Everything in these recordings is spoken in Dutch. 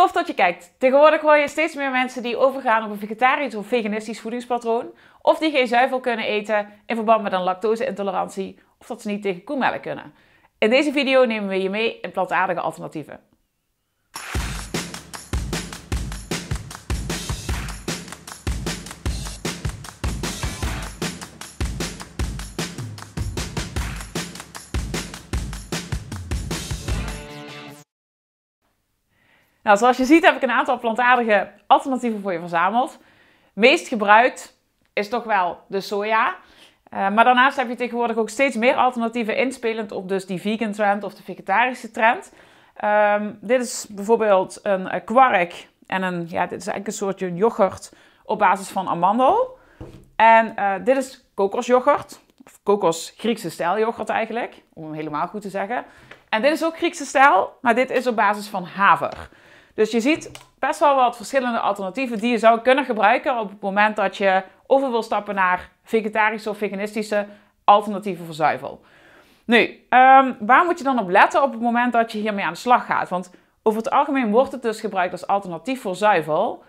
Tof dat je kijkt. Tegenwoordig hoor je steeds meer mensen die overgaan op een vegetarisch of veganistisch voedingspatroon. Of die geen zuivel kunnen eten in verband met een lactose-intolerantie. Of dat ze niet tegen koemelk kunnen. In deze video nemen we je mee in plantaardige alternatieven. Nou, zoals je ziet heb ik een aantal plantaardige alternatieven voor je verzameld. Meest gebruikt is toch wel de soja. Eh, maar daarnaast heb je tegenwoordig ook steeds meer alternatieven inspelend op dus die vegan trend of de vegetarische trend. Ehm, dit is bijvoorbeeld een kwark en een, ja, dit is eigenlijk een soortje yoghurt op basis van amandel. En eh, dit is kokosjoghurt, of kokos Griekse stijl yoghurt eigenlijk, om hem helemaal goed te zeggen. En dit is ook Griekse stijl, maar dit is op basis van haver. Dus je ziet best wel wat verschillende alternatieven die je zou kunnen gebruiken op het moment dat je over wil stappen naar vegetarische of veganistische alternatieven voor zuivel. Nu, ehm, waar moet je dan op letten op het moment dat je hiermee aan de slag gaat? Want over het algemeen wordt het dus gebruikt als alternatief voor zuivel.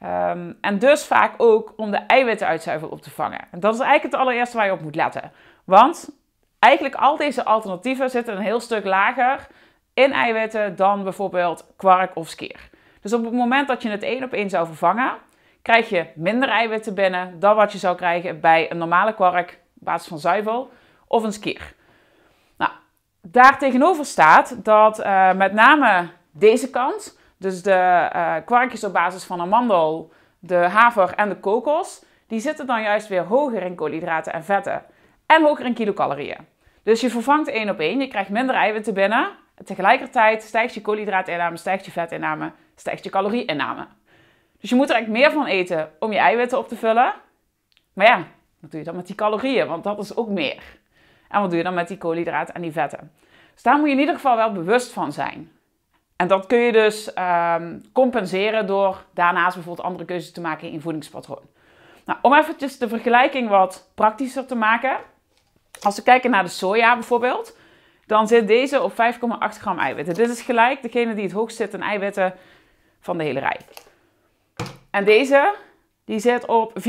Ehm, en dus vaak ook om de eiwitten uit zuivel op te vangen. En dat is eigenlijk het allereerste waar je op moet letten. Want eigenlijk al deze alternatieven zitten een heel stuk lager in eiwitten dan bijvoorbeeld kwark of skeer. Dus op het moment dat je het één op één zou vervangen, krijg je minder eiwitten binnen dan wat je zou krijgen bij een normale kwark op basis van zuivel of een skeer. Nou, daartegenover staat dat eh, met name deze kant, dus de uh, kwarkjes op basis van amandel, de haver en de kokos, die zitten dan juist weer hoger in koolhydraten en vetten en hoger in kilocalorieën. Dus je vervangt één op één, je krijgt minder eiwitten binnen, Tegelijkertijd stijgt je koolhydraatinname, stijgt je vetinname, stijgt je calorieinname. Dus je moet er eigenlijk meer van eten om je eiwitten op te vullen. Maar ja, wat doe je dan met die calorieën? Want dat is ook meer. En wat doe je dan met die koolhydraten en die vetten? Dus daar moet je in ieder geval wel bewust van zijn. En dat kun je dus ehm, compenseren door daarnaast bijvoorbeeld andere keuzes te maken in je voedingspatroon. Nou, om eventjes de vergelijking wat praktischer te maken. Als we kijken naar de soja bijvoorbeeld dan zit deze op 5,8 gram eiwitten. Dit is gelijk degene die het hoogst zit in eiwitten van de hele rij. En deze, die zit op 4,6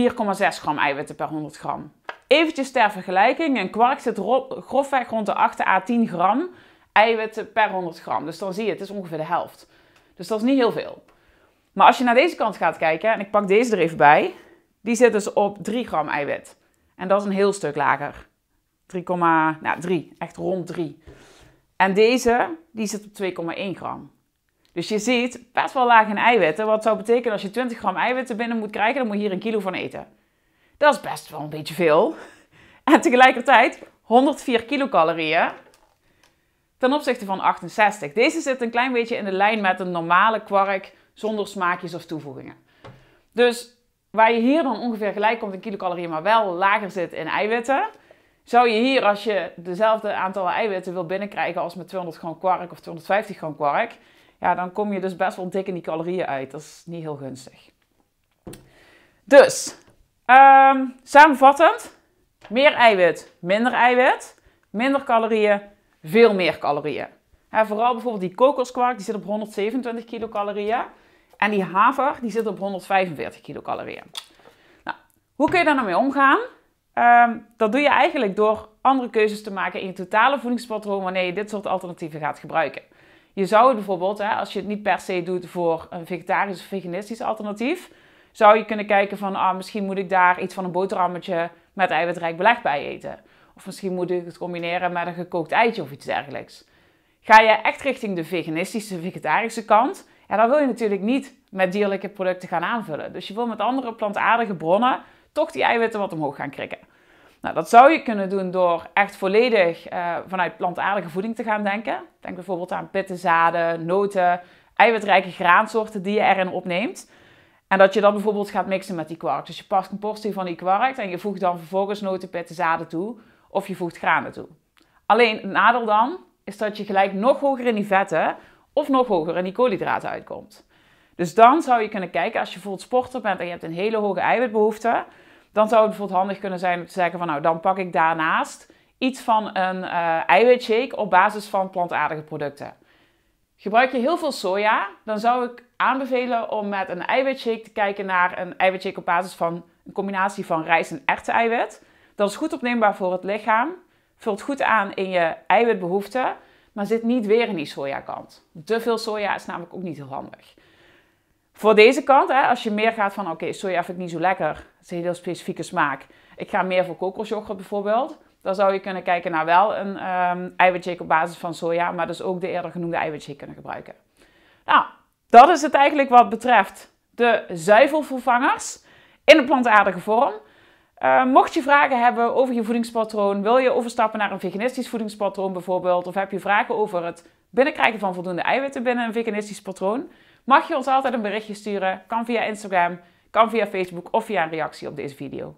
gram eiwitten per 100 gram. Eventjes ter vergelijking, een kwark zit grofweg rond de 8 à 10 gram eiwitten per 100 gram. Dus dan zie je, het is ongeveer de helft. Dus dat is niet heel veel. Maar als je naar deze kant gaat kijken, en ik pak deze er even bij, die zit dus op 3 gram eiwit. En dat is een heel stuk lager. 3, nou 3, echt rond 3. En deze, die zit op 2,1 gram. Dus je ziet best wel laag in eiwitten. Wat zou betekenen als je 20 gram eiwitten binnen moet krijgen, dan moet je hier een kilo van eten. Dat is best wel een beetje veel. En tegelijkertijd 104 kilocalorieën ten opzichte van 68. Deze zit een klein beetje in de lijn met een normale kwark zonder smaakjes of toevoegingen. Dus waar je hier dan ongeveer gelijk komt in kilocalorieën, maar wel lager zit in eiwitten, zou je hier, als je dezelfde aantal eiwitten wil binnenkrijgen als met 200 gram kwark of 250 gram kwark, ja, dan kom je dus best wel dik in die calorieën uit. Dat is niet heel gunstig. Dus, ehm, samenvattend, meer eiwit, minder eiwit, minder calorieën, veel meer calorieën. Ja, vooral bijvoorbeeld die kokoskwark, die zit op 127 kilocalorieën. En die haver, die zit op 145 kilocalorieën. Nou, hoe kun je daar nou mee omgaan? Ehm, dat doe je eigenlijk door andere keuzes te maken in je totale voedingspatroon wanneer je dit soort alternatieven gaat gebruiken. Je zou het bijvoorbeeld, hè, als je het niet per se doet voor een vegetarisch of veganistisch alternatief, zou je kunnen kijken van ah, misschien moet ik daar iets van een boterhammetje met eiwitrijk beleg bij eten. Of misschien moet ik het combineren met een gekookt eitje of iets dergelijks. Ga je echt richting de veganistische, vegetarische kant, dan wil je natuurlijk niet met dierlijke producten gaan aanvullen. Dus je wil met andere plantaardige bronnen toch die eiwitten wat omhoog gaan krikken. Nou, dat zou je kunnen doen door echt volledig eh, vanuit plantaardige voeding te gaan denken. Denk bijvoorbeeld aan pittenzaden, noten, eiwitrijke graansoorten die je erin opneemt. En dat je dat bijvoorbeeld gaat mixen met die kwark. Dus je past een portie van die kwark en je voegt dan vervolgens noten, pitten, zaden toe. Of je voegt granen toe. Alleen het nadeel dan is dat je gelijk nog hoger in die vetten of nog hoger in die koolhydraten uitkomt. Dus dan zou je kunnen kijken, als je bijvoorbeeld sporter bent en je hebt een hele hoge eiwitbehoefte, dan zou het bijvoorbeeld handig kunnen zijn om te zeggen van nou, dan pak ik daarnaast iets van een uh, eiwitshake op basis van plantaardige producten. Gebruik je heel veel soja, dan zou ik aanbevelen om met een eiwitshake te kijken naar een eiwitshake op basis van een combinatie van rijst en eiwit. Dat is goed opneembaar voor het lichaam, vult goed aan in je eiwitbehoeften, maar zit niet weer in die sojakant. Te veel soja is namelijk ook niet heel handig. Voor deze kant, hè, als je meer gaat van oké, soja vind ik niet zo lekker. Het is een heel specifieke smaak. Ik ga meer voor kokosjoghurt bijvoorbeeld. Dan zou je kunnen kijken naar wel een um, eiwitshake op basis van soja, maar dus ook de eerder genoemde eiwitshake kunnen gebruiken. Nou, dat is het eigenlijk wat betreft de zuivelvervangers in de plantaardige vorm. Ehm, mocht je vragen hebben over je voedingspatroon, wil je overstappen naar een veganistisch voedingspatroon bijvoorbeeld, of heb je vragen over het binnenkrijgen van voldoende eiwitten binnen een veganistisch patroon, mag je ons altijd een berichtje sturen. Kan via Instagram, kan via Facebook of via een reactie op deze video.